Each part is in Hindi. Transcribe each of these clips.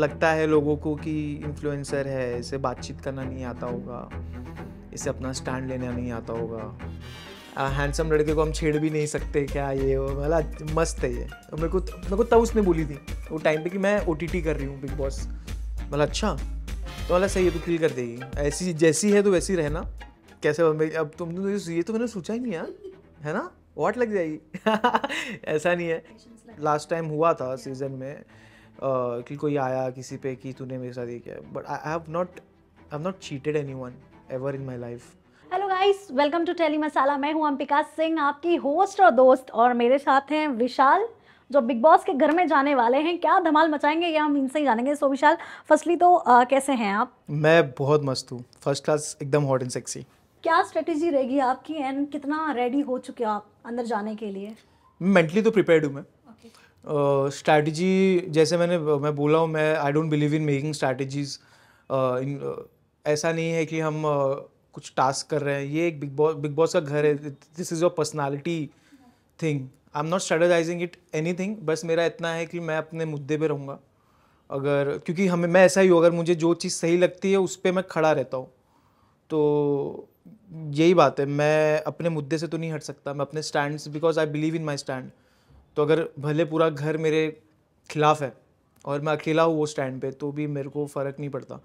लगता है लोगों को कि इन्फ्लुएंसर है इसे बातचीत करना नहीं आता होगा इसे अपना स्टैंड लेना नहीं आता होगा हैंडसम लड़के को हम छेड़ भी नहीं सकते क्या ये वो मतलब मस्त है ये मेरे को मेरे को तब उसने बोली थी वो टाइम पे कि मैं ओ कर रही हूँ बिग बॉस मतलब अच्छा तो भाला सही है तो क्लियर कर देगी ऐसी जैसी है तो वैसी रहना कैसे अब तुमने तो ये तो मैंने सोचा ही नहीं यार है ना वाट लग जाएगी ऐसा नहीं है लास्ट टाइम हुआ था सीजन में कि कोई आया किसी पे कि तूने मेरे साथ ये किया but I have not I have not cheated anyone ever in my life hello guys welcome to telly masala मैं हूं अंबिका सिंह आपकी होस्ट और दोस्त और मेरे साथ हैं विशाल जो बिग बॉस के घर में जाने वाले हैं क्या धमाल मचाएंगे या हम इनसे ही जानेंगे सो विशाल फर्स्टली तो आ, कैसे हैं आप मैं बहुत मस्त हूँ फर्स्ट क्लास एकदम हॉट एंड सेक्सी क्या स्ट्रेटेजी रहेगी आपकी एंड कितना रेडी हो चुके हो आप अंदर जाने के लिए मेंटली तो प्रिपेयर्ड हूँ मैं स्ट्रैटेजी जैसे मैंने मैं बोला हूँ मैं I don't believe in making strategies ऐसा नहीं है कि हम uh, कुछ टास्क कर रहे हैं ये एक बिग बॉस बिग बॉस का घर है this is your personality thing I am not strategizing it anything बस मेरा इतना है कि मैं अपने मुद्दे पर रहूँगा अगर क्योंकि हमें मैं ऐसा ही हूँ अगर मुझे जो चीज़ सही लगती है उस पर मैं खड़ा रहता हूँ तो यही बात है मैं अपने मुद्दे से तो नहीं हट सकता मैं अपने stand because I believe in my stand तो अगर भले पूरा घर मेरे खिलाफ है और मैं अकेला हूँ वो स्टैंड पे तो भी मेरे को फ़र्क नहीं पड़ता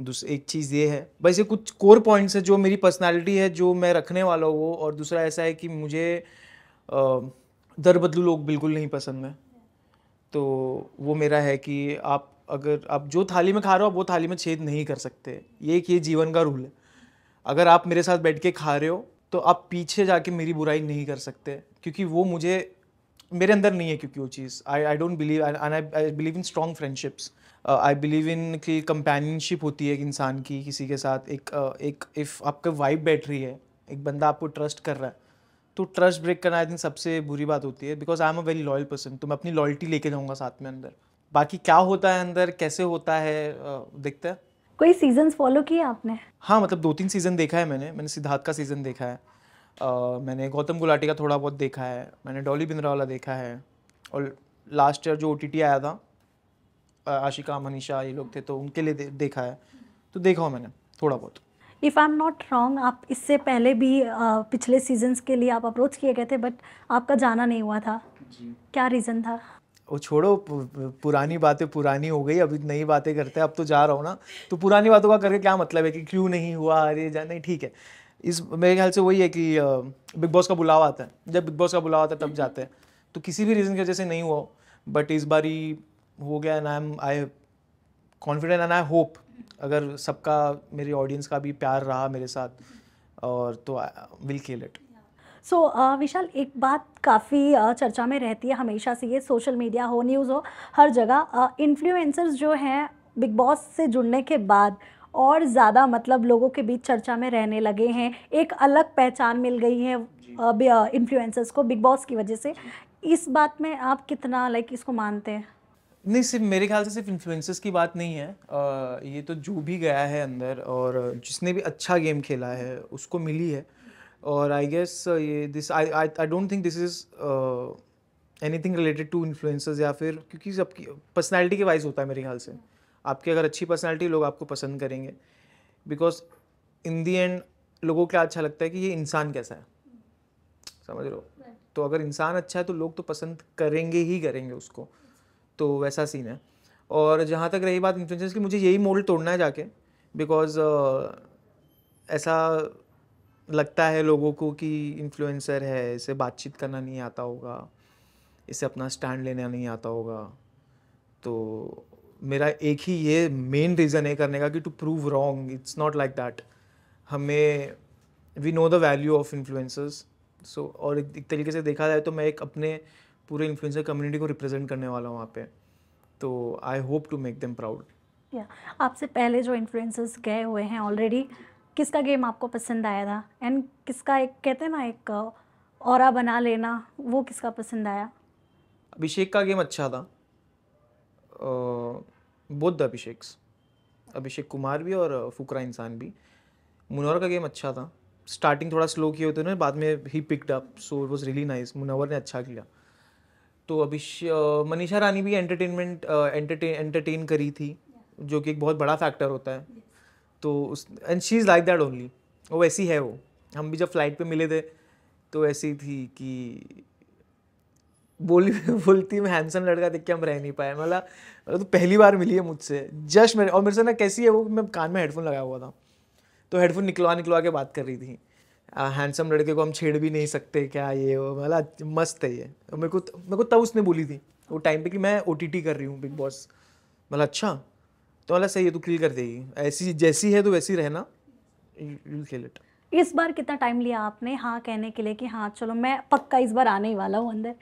दूसरा एक चीज़ ये है बस ये कुछ कोर पॉइंट्स है जो मेरी पर्सनालिटी है जो मैं रखने वाला हूँ वो और दूसरा ऐसा है कि मुझे दर बदलू लोग बिल्कुल नहीं पसंद है तो वो मेरा है कि आप अगर आप जो थाली में खा रहे हो आप वो थाली में छेद नहीं कर सकते ये एक ये जीवन का रूल है अगर आप मेरे साथ बैठ के खा रहे हो तो आप पीछे जाके मेरी बुराई नहीं कर सकते क्योंकि वो मुझे मेरे अंदर नहीं है क्योंकि वो चीज़ I I don't believe I believe in strong friendships I believe in कि कंपेनियनशिप होती है एक इंसान की किसी के साथ एक uh, एक इफ़ आपका वाइब बैठ रही है एक बंदा आपको ट्रस्ट कर रहा है तो ट्रस्ट ब्रेक करना आई थिंक सबसे बुरी बात होती है because I am a very loyal person तो मैं अपनी लॉयल्टी लेके जाऊँगा साथ में अंदर बाकी क्या होता है अंदर कैसे होता है uh, देखते हैं कोई सीजन फॉलो किए आपने हाँ मतलब दो तीन सीज़न देखा है मैंने मैंने सिद्धार्थ का सीज़न देखा है मैंने गौतम गुलाटी का थोड़ा बहुत देखा है मैंने डॉली बिंद्रावाला देखा है और लास्ट ईयर जो ओ आया था आशिका मनीषा ये लोग थे तो उनके लिए दे, देखा है तो देखा हो मैंने थोड़ा बहुत if I am not wrong आप इससे पहले भी आ, पिछले सीजन्स के लिए आप अप्रोच किए गए थे बट आपका जाना नहीं हुआ था जी क्या रीज़न था वो छोड़ो पुरानी बातें पुरानी हो गई अभी नई बातें करते हैं अब तो जा रहा हूँ ना तो पुरानी बातों का करके क्या मतलब है कि क्यों नहीं हुआ अरे जा नहीं ठीक है इस मेरे ख्याल से वही है कि बिग बॉस का बुलावा आता है जब बिग बॉस का बुलावा आता है तब हम्म। जाते हैं तो किसी भी रीज़न की वजह से नहीं हुआ बट इस बारी हो गया and I am I confident and I hope अगर सबका मेरे ऑडियंस का भी प्यार रहा मेरे साथ और तो will kill it so so, uh, Vishal एक बात काफ़ी uh, चर्चा में रहती है हमेशा से ये सोशल मीडिया हो न्यूज़ हो हर जगह इन्फ्लुएंसर्स uh, जो हैं बिग बॉस से जुड़ने के बाद और ज़्यादा मतलब लोगों के बीच चर्चा में रहने लगे हैं एक अलग पहचान मिल गई है इन्फ्लुएंसर्स को बिग बॉस की वजह से इस बात में आप कितना लाइक इसको मानते हैं नहीं सिर्फ मेरे ख्याल से सिर्फ इन्फ्लुएंसर्स की बात नहीं है आ, ये तो जो भी गया है अंदर और जिसने भी अच्छा गेम खेला है उसको मिली है और आई गेस ये this I I don't think this is anything related to influencers या फिर क्योंकि सबकी पर्सनैलिटी के वाइज होता है मेरे ख्याल से आपकी अगर अच्छी पर्सनैलिटी लोग आपको पसंद करेंगे बिकॉज इन दी एंड लोगों को क्या अच्छा लगता है कि ये इंसान कैसा है समझ लो तो अगर इंसान अच्छा है तो लोग तो पसंद करेंगे ही करेंगे उसको तो वैसा सीन है और जहाँ तक रही बात इन्फ्लुएंसर्स की मुझे यही मोल्ड तोड़ना है जाके बिकॉज uh, ऐसा लगता है लोगों को कि इन्फ्लुएंसर है इसे बातचीत करना नहीं आता होगा इसे अपना स्टैंड लेना नहीं आता होगा तो मेरा एक ही ये मेन रीज़न है करने का कि to prove wrong it's not like that हमें we know the value of influencers so और एक तरीके से देखा जाए तो मैं एक अपने पूरे इन्फ्लुएंसर कम्युनिटी को रिप्रेजेंट करने वाला हूँ वहाँ पे तो I hope to make them proud या आपसे पहले जो इन्फ्लुएंसर्स गए हुए हैं ऑलरेडी किसका गेम आपको पसंद आया था एंड किसका एक कहते हैं ना एक और बना लेना वो किसका पसंद आया अभिषेक का गेम अच्छा था बुद्ध अभिषेक्स अभिषेक कुमार भी और फुकरा इंसान भी मुनवर का गेम अच्छा था स्टार्टिंग थोड़ा स्लो किए होते उन्होंने बाद में ही picked up so it was really nice Munawar ने अच्छा किया तो अभिषेक मनीषा रानी भी एंटरटेनमेंट एंटरटेन एंटरटेन करी थी जो कि एक बहुत बड़ा फैक्टर होता है तो उस and she is like that only वो ऐसी है वो हम भी जब फ्लाइट पे मिले थे तो ऐसी थी कि बोली बोलती मैं हैंडसम लड़का देख के हम रह नहीं पाए मतलब मतलब तो पहली बार मिली है मुझसे जस्ट मेरे और मेरे से ना कैसी है वो मैं कान में हेडफोन लगाया हुआ था तो हेडफोन निकलवा निकलवा के बात कर रही थी हैंडसम लड़के को हम छेड़ भी नहीं सकते क्या ये वो मतलब मस्त है ये मेरे को मेरे को तब उसने बोली थी वो टाइम पे कि मैं ओ कर रही हूँ बिग बॉस मतलब अच्छा तो मतलब सही है तू क्लियर कर देगी ऐसी जैसी है तो वैसी रहना इस बार कितना टाइम लिया आपने हाँ कहने के लिए कि हाँ चलो मैं पक्का इस बार आने ही वाला हूँ अंदर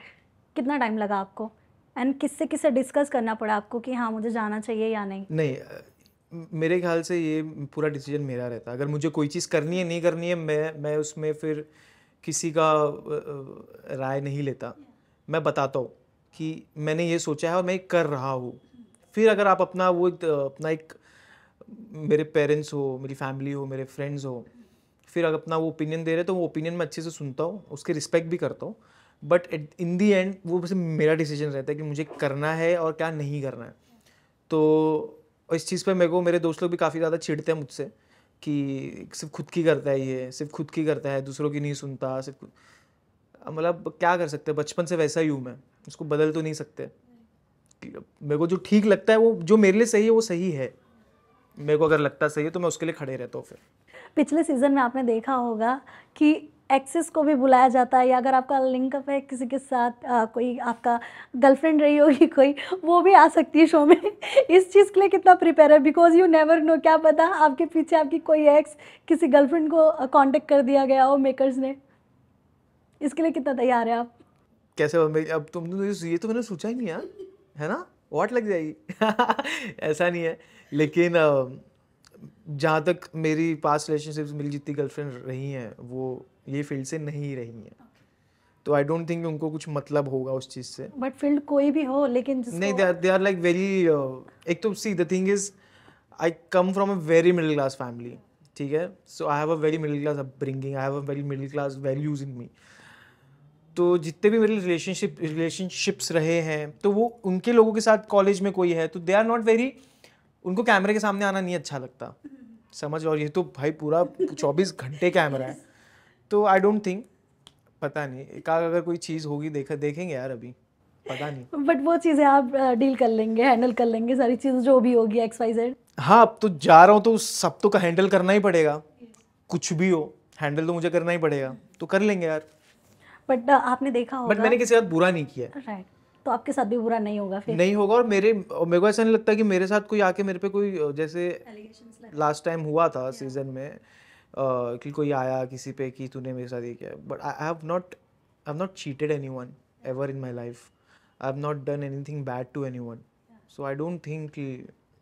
कितना टाइम लगा आपको एंड किससे किससे डिस्कस करना पड़ा आपको कि हाँ मुझे जाना चाहिए या नहीं नहीं मेरे ख्याल से ये पूरा डिसीजन मेरा रहता अगर मुझे कोई चीज़ करनी है नहीं करनी है मैं मैं उसमें फिर किसी का राय नहीं लेता मैं बताता हूँ कि मैंने ये सोचा है और मैं कर रहा हूँ फिर अगर आप अपना वो अपना एक मेरे पेरेंट्स हो मेरी फैमिली हो मेरे फ्रेंड्स हो फिर अगर अपना वो ओपिनियन दे रहे तो वो ओपिनियन मैं अच्छे से सुनता हूँ उसके रिस्पेक्ट भी करता हूँ बट इन दी एंड वो बस मेरा डिसीजन रहता है कि मुझे करना है और क्या नहीं करना है तो इस चीज़ पर मेरे को मेरे दोस्त लोग भी काफ़ी ज़्यादा छिड़ते हैं मुझसे कि सिर्फ खुद की करता है ये सिर्फ खुद की करता है दूसरों की नहीं सुनता सिर्फ मतलब क्या कर सकते हैं बचपन से वैसा ही हूँ मैं उसको बदल तो नहीं सकते मेरे को जो ठीक लगता है वो जो मेरे लिए सही है वो सही है मेरे को अगर लगता सही है तो मैं उसके लिए खड़े रहता हूँ फिर पिछले सीज़न में आपने देखा होगा कि एक्सेस को भी बुलाया जाता है या अगर आपका लिंकअप है किसी के साथ आ, कोई आपका गर्लफ्रेंड रही होगी कोई वो भी आ सकती है शो में इस चीज़ के लिए कितना प्रिपेयर है बिकॉज यू नेवर नो क्या पता आपके पीछे आपकी कोई एक्स किसी गर्लफ्रेंड को कॉन्टेक्ट कर दिया गया हो मेकर्स ने इसके लिए कितना तैयार है आप कैसे अब तुमने ये तो मैंने सोचा ही नहीं यार है ना वाट लग जाएगी ऐसा नहीं है लेकिन जहाँ तक मेरी पास रिलेशनशिप्स मेरी जितनी गर्लफ्रेंड रही हैं वो ये फील्ड से नहीं रही हैं तो आई डोंट थिंक उनको कुछ मतलब होगा उस चीज़ से बट फील्ड कोई भी हो लेकिन नहीं दे आर लाइक वेरी एक तो see the thing is I come from a very middle class family ठीक है so I have a very middle class upbringing I have a very middle class values in me तो जितने भी मेरे रिलेशनशिप रिलेशनशिप्स रहे हैं तो वो उनके लोगों के साथ कॉलेज में कोई है तो दे आर नॉट वेरी उनको कैमरे के सामने आना नहीं अच्छा लगता समझ और ये तो भाई पूरा चौबीस घंटे कैमरा है तो आई डोंट थिंक पता नहीं एक अगर कोई चीज़ होगी देखा देखेंगे यार अभी पता नहीं बट वो चीज़ें आप डील कर लेंगे हैंडल कर लेंगे सारी चीज़ जो भी होगी एक्स वाई जेड हाँ अब तो जा रहा हूँ तो सब तो का हैंडल करना ही पड़ेगा कुछ भी हो हैंडल तो मुझे करना ही पड़ेगा तो कर लेंगे यार बट आपने देखा होगा बट मैंने किसी साथ बुरा नहीं किया राइट तो आपके साथ भी बुरा नहीं होगा फिर नहीं होगा और मेरे और मेरे को ऐसा नहीं लगता कि मेरे साथ कोई आके मेरे पे कोई जैसे लास्ट टाइम हुआ था सीजन में कि कोई आया किसी पे कि तूने मेरे साथ ये किया but I have not I have not cheated anyone ever in my life I have not done anything bad to anyone so I don't think कि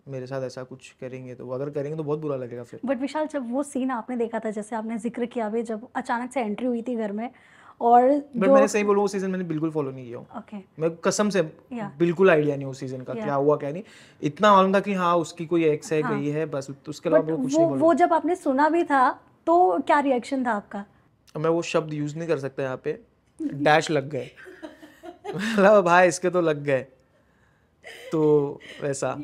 मेरे साथ ऐसा कुछ करेंगे तो अगर करेंगे तो बहुत बुरा लगेगा फिर बट विशाल जब वो सीन आपने देखा था जैसे आपने जिक्र किया भी जब अचानक से एंट्री हुई थी घर में और बट मैंने सही बोलूं उस सीजन मैंने बिल्कुल फॉलो नहीं किया ओके okay. मैं कसम से yeah. बिल्कुल आइडिया नहीं उस सीजन का yeah. क्या हुआ क्या नहीं इतना मालूम था कि हाँ उसकी कोई एक्स है हाँ. गई है बस उसके अलावा कुछ नहीं बोलूं वो जब आपने सुना भी था तो क्या रिएक्शन था आपका मैं वो शब्द यूज नहीं कर सकता यहाँ पे डैश लग गए मतलब भाई हाँ, इसके तो लग गए तो वैसा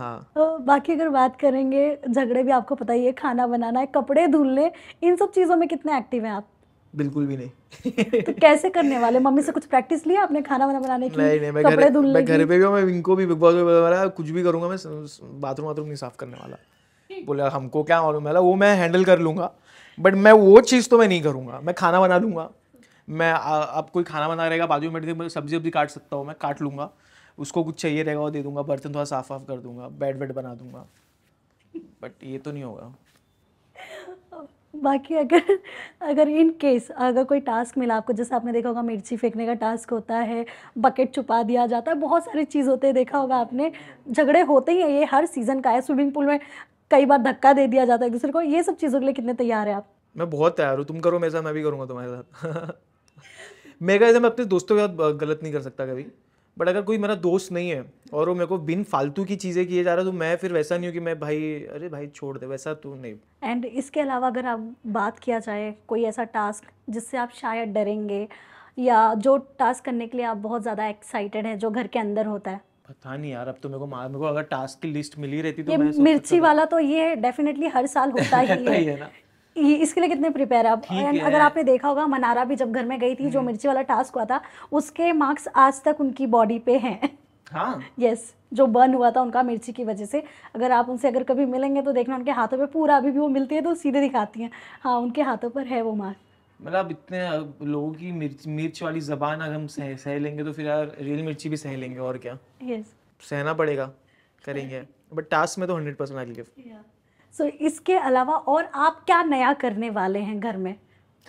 हाँ तो बाकी अगर बात करेंगे झगड़े भी आपको पता ही है खाना बनाना है कपड़े धुलने इन सब चीज़ों में कितने एक्टिव हैं आप बिल्कुल भी नहीं तो कैसे करने वाले मम्मी से कुछ प्रैक्टिस लिया आपने खाना वाना बनाने की नहीं नहीं मैं घर मैं घर पे भी मैं इनको भी बिग बॉस में बता कुछ भी करूंगा मैं बाथरूम वाथरूम नहीं साफ करने वाला बोला हमको क्या मालूम है वो मैं हैंडल कर लूंगा बट मैं वो चीज़ तो मैं नहीं करूंगा मैं खाना बना लूंगा मैं अब कोई खाना बना रहेगा बाजू में सब्जी वब्जी काट सकता हूँ मैं काट लूंगा उसको कुछ चाहिए रहेगा वो दे दूंगा बर्तन थोड़ा साफ वाफ कर दूंगा बेड वेड बना दूंगा बट ये तो नहीं होगा बाकी अगर अगर इन केस अगर कोई टास्क मिला आपको जैसे आपने देखा होगा मिर्ची फेंकने का टास्क होता है बकेट छुपा दिया जाता है बहुत सारी चीज़ होते हैं देखा होगा आपने झगड़े होते ही है ये हर सीज़न का है स्विमिंग पूल में कई बार धक्का दे दिया जाता है एक दूसरे को ये सब चीज़ों के लिए कितने तैयार है आप मैं बहुत तैयार हूँ तुम करो मेरे साथ मैं भी करूँगा तुम्हारे साथ मेरे मैं अपने दोस्तों के साथ गलत नहीं कर सकता कभी बट अगर कोई मेरा दोस्त नहीं है और वो मेरे को बिन फालतू की चीज़ें किए जा रहा है तो मैं फिर वैसा नहीं हूँ कि मैं भाई अरे भाई छोड़ दे वैसा तो नहीं एंड इसके अलावा अगर आप बात किया जाए कोई ऐसा टास्क जिससे आप शायद डरेंगे या जो टास्क करने के लिए आप बहुत ज़्यादा एक्साइटेड हैं जो घर के अंदर होता है पता नहीं यार अब तो मेरे को मेरे को अगर टास्क की लिस्ट मिली रहती तो मैं मिर्ची तो- वाला तो ये डेफिनेटली हर साल होता ही है, है ना ये इसके लिए कितने प्रिपेयर आप अगर आपने देखा होगा मनारा भी जब घर में गई थी जो हम्म। मिर्ची वाला टास्क हुआ था उसके मार्क्स आज तक उनकी बॉडी पे हैं हाँ yes, जो बर्न हुआ था उनका मिर्ची की वजह से अगर आप उनसे अगर कभी मिलेंगे तो देखना उनके हाथों पे पूरा अभी भी वो मिलती है तो सीधे दिखाती हैं हाँ उनके हाथों पर है वो मार्क मतलब इतने लोगों की मिर्च मिर्च वाली जबान अगर हम सह सह लेंगे तो फिर यार रियल मिर्ची भी सह लेंगे और क्या यस yes. सहना पड़ेगा करेंगे बट टास्क में तो hundred percent I give so so, इसके अलावा और आप क्या नया करने वाले हैं घर में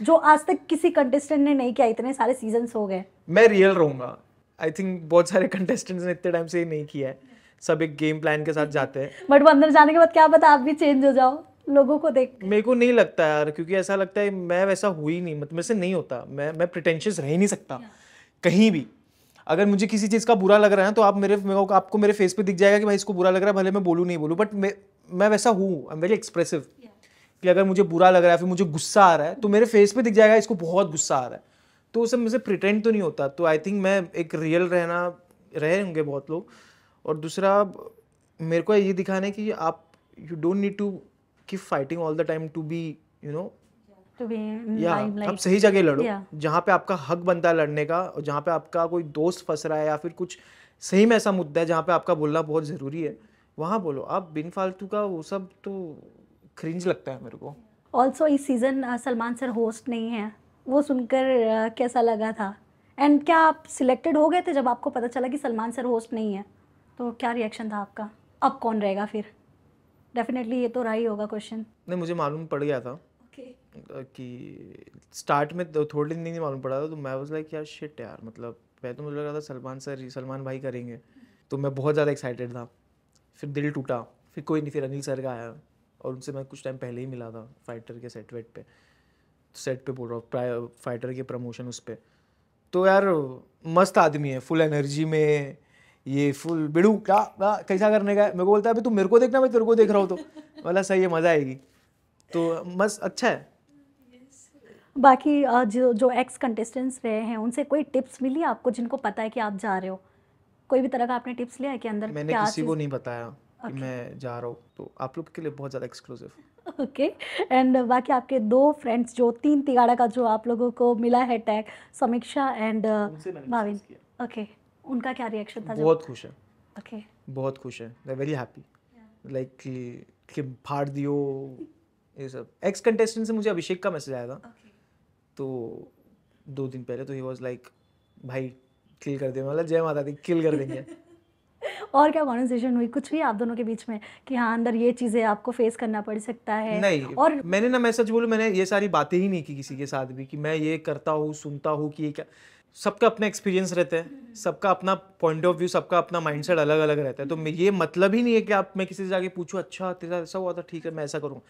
जो आज तक किसी कंटेस्टेंट ने नहीं किया इतने सारे सीजन हो गए मैं रियल रहूंगा आई थिंक बहुत सारे कंटेस्टेंट्स ने इतने टाइम से ही नहीं किया है सब एक गेम प्लान के साथ जाते हैं बट वो अंदर जाने के बाद क्या पता आप भी चेंज हो जाओ लोगों को देख मेरे को नहीं लगता यार क्योंकि ऐसा लगता है मैं वैसा हुई नहीं मतलब मेरे से नहीं होता मैं मैं प्रिटेंशियस रह नहीं सकता कहीं भी अगर मुझे किसी चीज़ का बुरा लग रहा है तो आप मेरे आपको मेरे फेस पे दिख जाएगा कि भाई इसको बुरा लग रहा है भले मैं बोलूँ नहीं बोलूँ बट मैं वैसा हूँ आई एम वेरी एक्सप्रेसिव कि अगर मुझे बुरा लग रहा है फिर मुझे गुस्सा आ रहा है तो मेरे फेस पे दिख जाएगा इसको बहुत गुस्सा आ रहा है तो उस मुझे प्रिटेंड तो नहीं होता तो आई थिंक मैं एक रियल रहना रहे होंगे बहुत लोग और दूसरा मेरे को ये दिखाना है कि आप you don't need to keep fighting all the time to be you know या आप सही जगह लड़ो yeah. जहाँ पे आपका हक बनता है लड़ने का और जहाँ पे आपका कोई दोस्त फंस रहा है या फिर कुछ सही में ऐसा मुद्दा है जहाँ पे आपका बोलना बहुत ज़रूरी है वहाँ बोलो आप बिन फालतू का वो सब तो क्रिंज लगता है मेरे को ऑल्सो इस सीज़न सलमान सर होस्ट नहीं है वो सुनकर कैसा लगा था एंड क्या आप सिलेक्टेड हो गए थे जब आपको पता चला कि सलमान सर होस्ट नहीं है तो क्या रिएक्शन था आपका अब कौन रहेगा फिर डेफिनेटली ये तो रहा ही होगा क्वेश्चन नहीं मुझे मालूम पड़ गया था okay. कि स्टार्ट में तो थोड़े दिन नहीं मालूम पड़ा था तो मैं वाज लाइक यार शिट यार मतलब मैं तो मुझे लग रहा था सलमान सर सलमान भाई करेंगे तो मैं बहुत ज़्यादा एक्साइटेड था फिर दिल टूटा फिर कोई नहीं फिर अनिल सर का आया और उनसे मैं कुछ टाइम पहले ही मिला था फाइटर के सेट वेट पे सेट तो पे बोल रहा हूँ फाइटर के प्रमोशन उस पर तो यार मस्त आदमी है फुल एनर्जी में ये फुल बिड़ू क्या कैसा करने का है मेरे को बोलता है अभी तू मेरे को देखना मैं तेरे को देख रहा हूँ तो बोला सही है मज़ा आएगी तो मस्त अच्छा है बाकी जो जो एक्स कंटेस्टेंट्स रहे हैं उनसे कोई टिप्स मिली आपको जिनको पता है कि आप जा रहे हो कोई भी तरह का आपने टिप्स लिया है कि अंदर मैंने क्या किसी को नहीं बताया okay. कि मैं जा रहा हूँ तो आप लोग के लिए बहुत ज़्यादा एक्सक्लूसिव ओके एंड बाकी आपके दो फ्रेंड्स जो तीन तिगाड़ा का जो आप लोगों को मिला है टैग समीक्षा एंड uh, भाविन ओके उनका क्या रिएक्शन था बहुत खुश है ओके बहुत खुश है वेरी हैप्पी लाइक कि कि फाड़ दियो ये सब एक्स कंटेस्टेंट से मुझे अभिषेक का मैसेज आया था तो दो दिन पहले तो ही वॉज लाइक भाई किल कर दिया मतलब जय माता दी किल कर देंगे और क्या कॉन्वर्सेशन हुई कुछ भी आप दोनों के बीच में कि हाँ अंदर ये चीजें आपको फेस करना पड़ सकता है नहीं और मैंने ना मैं सच बोलूँ मैंने ये सारी बातें ही नहीं की किसी के साथ भी कि मैं ये करता हूँ सुनता हूँ कि ये क्या सबका अपना एक्सपीरियंस रहता है सबका अपना पॉइंट ऑफ व्यू सबका अपना माइंडसेट अलग अलग रहता है तो ये मतलब ही नहीं है कि आप मैं किसी से जाके पूछूँ अच्छा तेरा ऐसा हुआ था ठीक है मैं ऐसा करूँ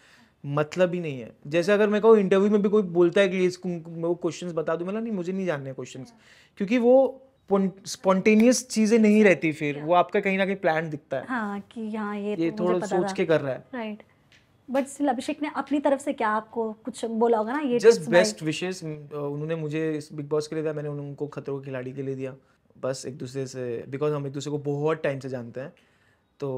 मतलब ही नहीं है जैसे अगर मैं कहूँ इंटरव्यू में भी कोई बोलता है कि मैं क्वेश्चन बता दूँ मैं मतलब नहीं मुझे नहीं जानने क्वेश्चन क्योंकि वो स्पॉन्टेनियस चीजें नहीं रहती फिर वो आपका कहीं ना कहीं प्लान दिखता है हाँ कि हाँ ये, ये तो थोड़ा सोच के कर रहा है राइट बट स्टिल अभिषेक ने अपनी तरफ से क्या आपको कुछ बोला होगा ना ये जस्ट बेस्ट विशेष उन्होंने मुझे इस बिग बॉस के लिए दिया मैंने उनको खतरों के खिलाड़ी के लिए दिया बस एक दूसरे से बिकॉज हम एक दूसरे को बहुत टाइम से जानते हैं तो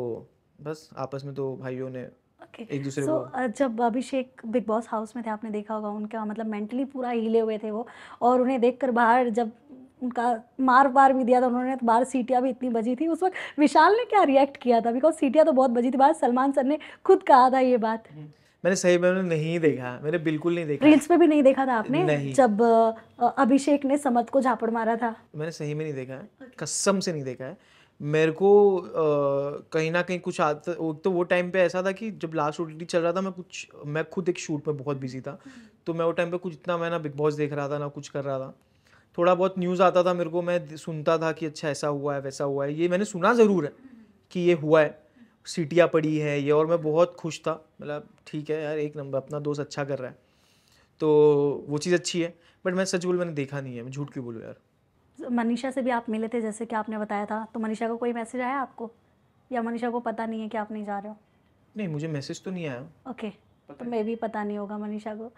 बस आपस में तो भाइयों ने Okay. एक दूसरे so, को जब अभिषेक बिग बॉस हाउस में थे आपने देखा होगा उनका मतलब मेंटली पूरा हिले हुए थे वो और उन्हें देखकर बाहर जब उनका मार वार भी दिया था उन्होंने तो बाहर सीटियाँ भी इतनी बजी थी उस वक्त विशाल ने क्या रिएक्ट किया था बिकॉज सीटियाँ तो बहुत बजी थी बाहर सलमान सर ने खुद कहा था ये बात हम्म। मैंने सही में नहीं देखा मैंने बिल्कुल नहीं देखा रील्स पे भी नहीं देखा था आपने जब अभिषेक ने समत को झापड़ मारा था मैंने सही में नहीं देखा है कसम से नहीं देखा है मेरे को कहीं ना कहीं कुछ आता तो वो टाइम पे ऐसा था कि जब लास्ट ओ चल रहा था मैं कुछ मैं खुद एक शूट में बहुत बिजी था हम्म। तो मैं वो टाइम पे कुछ इतना मैं ना बिग बॉस देख रहा था ना कुछ कर रहा था थोड़ा बहुत न्यूज़ आता था मेरे को मैं सुनता था कि अच्छा ऐसा हुआ है वैसा हुआ है ये मैंने सुना ज़रूर है कि ये हुआ है सीटियाँ पड़ी है ये और मैं बहुत खुश था मतलब ठीक है यार एक नंबर अपना दोस्त अच्छा कर रहा है तो वो चीज़ अच्छी है बट मैं सच बोल मैंने देखा नहीं है मैं झूठ क्यों बोलूँ यार मनीषा से भी आप मिले थे जैसे कि आपने बताया था तो मनीषा का कोई मैसेज आया आपको या मनीषा को पता नहीं है कि आप नहीं जा रहे हो नहीं मुझे मैसेज तो नहीं आया ओके okay. तो मैं भी पता नहीं होगा मनीषा को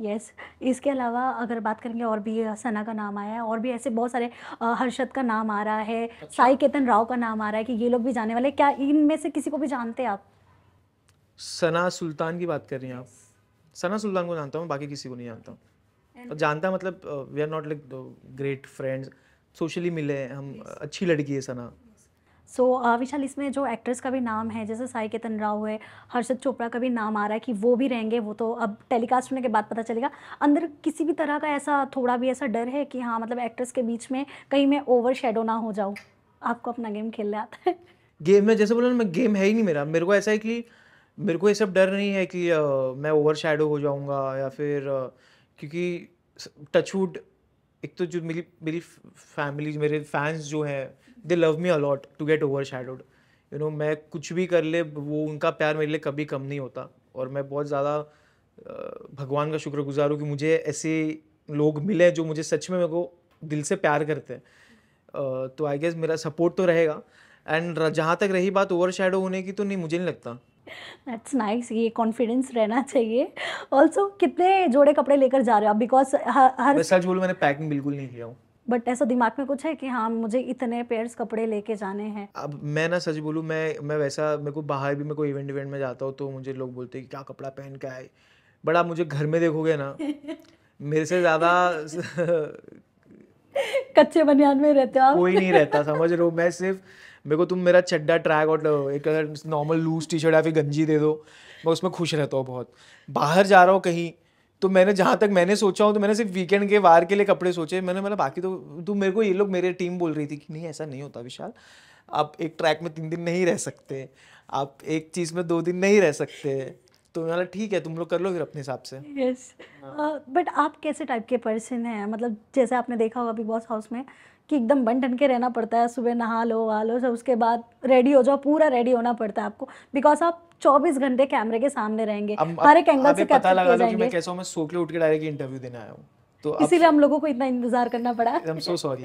यस yes. इसके अलावा अगर बात करेंगे और भी सना का नाम आया है और भी ऐसे बहुत सारे हर्षद का नाम आ रहा है अच्छा। साई केतन राव का नाम आ रहा है कि ये लोग भी जाने वाले क्या इनमें से किसी को भी जानते हैं आप सना सुल्तान की बात कर रही हैं आप सना सुल्तान को जानता हूँ बाकी किसी को नहीं जानता हूँ जानता मतलब we are not like great friends socially मिले हम अच्छी लड़की है सना सो so, uh, विशाल इसमें जो एक्ट्रेस का भी नाम है जैसे साई केतन राव है हर्षद चोपड़ा का भी नाम आ रहा है कि वो भी रहेंगे वो तो अब टेलीकास्ट होने के बाद पता चलेगा अंदर किसी भी तरह का ऐसा थोड़ा भी ऐसा डर है कि हाँ मतलब एक्ट्रेस के बीच में कहीं मैं ओवर शेडो ना हो जाऊँ आपको अपना गेम खेलने आता है गेम में जैसे बोला ना गेम है ही नहीं मेरा मेरे को ऐसा है कि मेरे को ये सब डर नहीं है कि आ, मैं ओवर शेडो हो जाऊँगा या फिर आ, क्योंकि टचवुड एक तो जो मेरी मेरी फैमिली मेरे फैंस जो हैं they love me a lot to get over shadowed you know मैं कुछ भी कर ले वो उनका प्यार मेरे लिए कभी कम नहीं होता और मैं बहुत ज़्यादा भगवान का शुक्रगुजार हूँ कि मुझे ऐसे लोग मिले जो मुझे सच में मेरे को दिल से प्यार करते हैं तो आई गेस मेरा सपोर्ट तो रहेगा एंड जहाँ तक रही बात ओवर शेडो होने की तो नहीं मुझे नहीं लगता दैट्स नाइस nice. ये कॉन्फिडेंस रहना चाहिए ऑल्सो कितने जोड़े कपड़े लेकर जा रहे हो आप बिकॉज हर सच बोलो मैंने पैकिंग बिल्कुल नहीं किया हूँ बट ऐसा दिमाग में कुछ है कि हाँ मुझे इतने पेयर्स कपड़े लेके जाने हैं अब मैं ना सच बोलूँ मैं मैं वैसा मेरे को बाहर भी मेरे को इवेंट इवेंट में जाता हूँ तो मुझे लोग बोलते हैं कि क्या कपड़ा पहन के आए बट आप मुझे घर में देखोगे ना मेरे से ज़्यादा कच्चे बनियान में रहते हो कोई नहीं रहता समझ रहे हो मैं सिर्फ मेरे को तुम मेरा चड्डा ट्रैक और एक नॉर्मल लूज टी शर्ट या फिर गंजी दे दो मैं उसमें खुश रहता हूँ बहुत बाहर जा रहा हूँ कहीं तो मैंने जहां तक मैंने सोचा हूँ तो मैंने सिर्फ वीकेंड के वार के लिए कपड़े सोचे मैंने मतलब बाकी तो तू मेरे को ये लोग मेरे टीम बोल रही थी कि नहीं ऐसा नहीं होता विशाल आप एक ट्रैक में तीन दिन नहीं रह सकते आप एक चीज़ में दो दिन नहीं रह सकते तो मतलब ठीक है तुम लोग कर लो फिर अपने हिसाब से यस बट हाँ। आप कैसे टाइप के पर्सन हैं मतलब जैसे आपने देखा होगा बिग बॉस हाउस में कि एकदम बन ठन के रहना पड़ता है सुबह नहा लो वहा लो सब उसके बाद रेडी हो जाओ पूरा रेडी होना पड़ता है आपको बिकॉज आप 24 घंटे कैमरे के सामने रहेंगे हर एक एंगल से पता लगा लो कि मैं कैसा मैं सोख के उठ के डायरेक्ट इंटरव्यू देने आया हूँ तो इसीलिए हम लोगों को इतना इंतजार करना पड़ा I am so sorry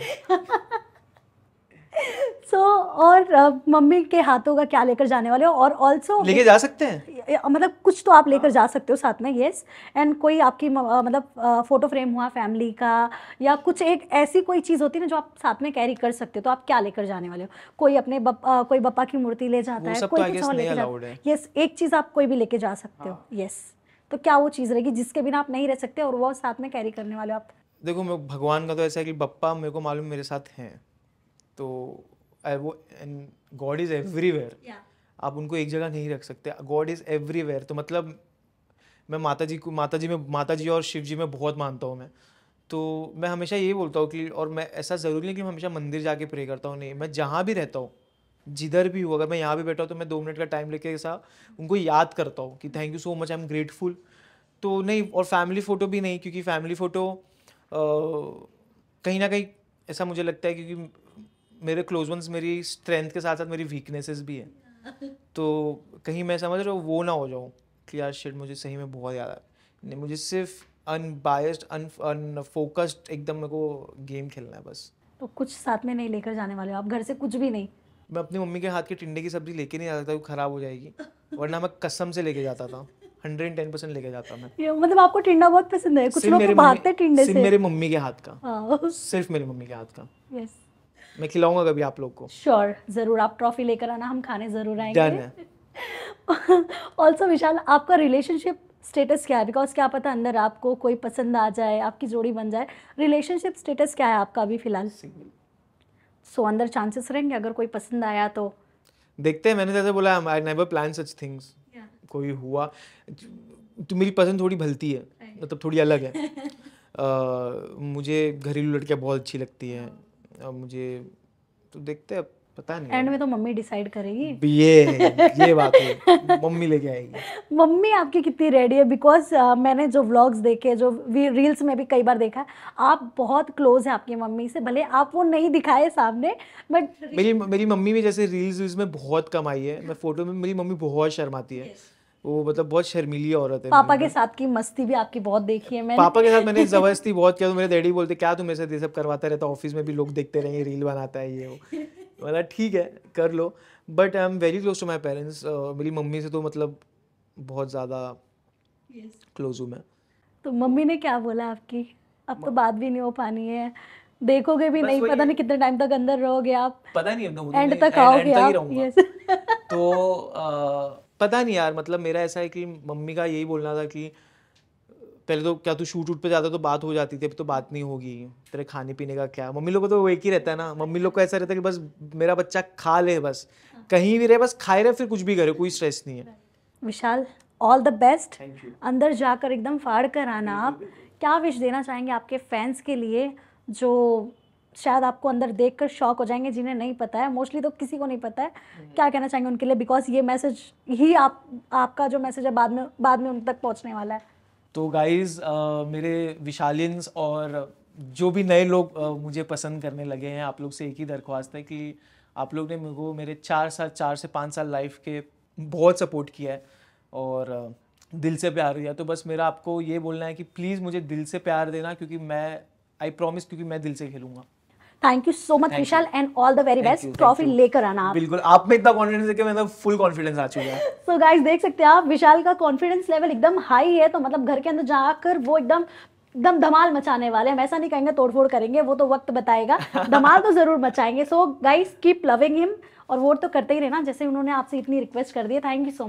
so so, और मम्मी के हाथों का क्या लेकर जाने वाले हो और ऑल्सो लेके जा सकते हैं मतलब कुछ तो आप लेकर जा सकते हो साथ में येस एंड कोई आपकी मतलब फ़ोटो फ्रेम हुआ फैमिली का या कुछ एक ऐसी कोई चीज़ होती है ना जो आप साथ में कैरी कर सकते हो तो आप क्या लेकर जाने वाले हो कोई अपने बप, आ, कोई बप्पा की मूर्ति ले जाता है कोई तो कुछ और लेकर जाता है येस एक चीज़ आप कोई भी लेके जा सकते हो येस हाँ। तो क्या वो चीज़ रहेगी जिसके बिना आप नहीं रह सकते और वो साथ में कैरी करने वाले हो आप देखो भगवान का तो ऐसा है कि बप्पा मेरे को मालूम मेरे साथ हैं तो वो एंड गॉड इज एवरीवेयर आप उनको एक जगह नहीं रख सकते गॉड इज एवरीवेयर तो मतलब मैं माता जी को माता जी में माता जी और शिव जी में बहुत मानता हूँ मैं तो मैं हमेशा यही बोलता हूँ कि और मैं ऐसा ज़रूरी नहीं कि मैं हमेशा मंदिर जाके प्रे करता हूँ नहीं मैं जहाँ भी रहता हूँ जिधर भी हूँ अगर मैं यहाँ भी बैठा हूँ तो मैं दो मिनट का टाइम लेके ऐसा उनको याद करता हूँ कि thank you so much I am grateful तो नहीं और फैमिली फ़ोटो भी नहीं क्योंकि फैमिली फ़ोटो कहीं ना कहीं ऐसा मुझे लगता है क्योंकि मेरे क्लोज वंस मेरी स्ट्रेंथ के साथ साथ मेरी वीकनेसेस भी है तो कहीं मैं समझ रहा हूँ वो ना हो जाऊँ कि यार शेड मुझे सही में बहुत याद है मुझे सिर्फ अनबायस्ड अनफोकस्ड एकदम मेरे को गेम खेलना है बस तो कुछ साथ में नहीं लेकर जाने वाले हो आप घर से कुछ भी नहीं मैं अपनी मम्मी के हाथ की टिंडे की सब्जी लेके नहीं जाता था खराब हो जाएगी वरना मैं कसम से लेके जाता था हंड्रेड टेन परसेंट लेके जाता मैं मतलब आपको टिंडा बहुत पसंद है कुछ लोग भागते टिंडे से सिर्फ मम्मी के हाथ का हाँ। सिर्फ मेरी मम्मी के हाथ का यस मैं खिलाऊंगा कभी आप लोग को श्योर sure, जरूर आप ट्रॉफी लेकर आना हम खाने जरूर आएंगे ऑल्सो विशाल आपका रिलेशनशिप स्टेटस क्या है बिकॉज क्या पता अंदर आपको कोई पसंद आ जाए आपकी जोड़ी बन जाए रिलेशनशिप स्टेटस क्या है आपका अभी फिलहाल सो अंदर चांसेस रहेंगे अगर कोई पसंद आया तो देखते हैं मैंने जैसे बोला I never plan such things कोई हुआ तो मेरी पसंद थोड़ी भलती है मतलब तो थोड़ी अलग है uh, मुझे घरेलू लड़कियाँ बहुत अच्छी लगती हैं अब मुझे तो देखते हैं पता नहीं एंड में तो मम्मी डिसाइड करेगी ये ये बात है मम्मी लेके आएगी मम्मी आपकी कितनी रेडी है बिकॉज uh, मैंने जो व्लॉग्स देखे जो रील्स में भी कई बार देखा आप बहुत क्लोज हैं आपकी मम्मी से भले आप वो नहीं दिखाए सामने बट मेरी मेरी मम्मी भी जैसे रील्स में बहुत कम आई है मैं फोटो में मेरी मम्मी बहुत शर्माती है yes. वो मतलब बहुत शर्मीली औरत है पापा के साथ की मस्ती भी आपकी बहुत देखी है मैंने पापा के साथ मैंने जबरदस्ती बहुत किया तो मेरे डैडी बोलते क्या तुम ऐसे ये सब करवाता रहता ऑफिस में भी लोग देखते रहेंगे रील बनाता है ये वो मतलब ठीक है कर लो but I am very close to my parents मेरी मम्मी से तो मतलब बहुत ज़्यादा क्लोज हूँ मैं तो मम्मी ने क्या बोला आपकी अब तो बात भी नहीं हो पानी है देखोगे भी नहीं पता नहीं कितने टाइम तक अंदर रहोगे आप पता नहीं एंड तो तक आओगे आप तो पता नहीं यार मतलब मेरा ऐसा है कि मम्मी का यही बोलना था कि पहले तो क्या तू शूट उट पे जाता तो बात हो जाती थी अब तो बात नहीं होगी तेरे खाने पीने का क्या मम्मी लोग को तो वो एक ही रहता है ना मम्मी लोग को ऐसा रहता है कि बस मेरा बच्चा खा ले बस हाँ। कहीं भी रहे बस खाए रहे फिर कुछ भी करे कोई स्ट्रेस नहीं है विशाल ऑल द बेस्ट अंदर जाकर एकदम फाड़ कर आना आप क्या विश देना चाहेंगे आपके फैंस के लिए जो शायद आपको अंदर देख कर शॉक हो जाएंगे जिन्हें नहीं पता है मोस्टली तो किसी को नहीं पता है हम्म। क्या कहना चाहेंगे उनके लिए बिकॉज ये मैसेज ही आप आपका जो मैसेज है बाद में बाद में उन तक पहुँचने वाला है तो गाइज मेरे विशालियंस और जो भी नए लोग आ, मुझे पसंद करने लगे हैं आप लोग से एक ही दरख्वास्त है कि आप लोग ने मुझको मेरे चार साल चार से पाँच साल लाइफ के बहुत सपोर्ट किया है और दिल से प्यार दिया तो बस मेरा आपको ये बोलना है कि प्लीज़ मुझे दिल से प्यार देना क्योंकि मैं आई प्रॉमिस क्योंकि मैं दिल से खेलूँगा thank you so much Vishal and all the very best trophy लेकर आना आप बिल्कुल आप में इतना कॉन्फिडेंस है कि मतलब फुल कॉन्फिडेंस आ चुका है सो गाइस देख सकते हैं आप विशाल का कॉन्फिडेंस लेवल एकदम हाई है तो मतलब घर के अंदर जाकर वो एकदम एकदम धमाल मचाने वाले हम ऐसा नहीं कहेंगे तोड़फोड़ करेंगे वो तो वक्त बताएगा धमाल तो जरूर मचाएंगे so guys keep loving him और वोट तो करते ही रहना जैसे उन्होंने आपसे इतनी रिक्वेस्ट कर दी थैंक यू सो मच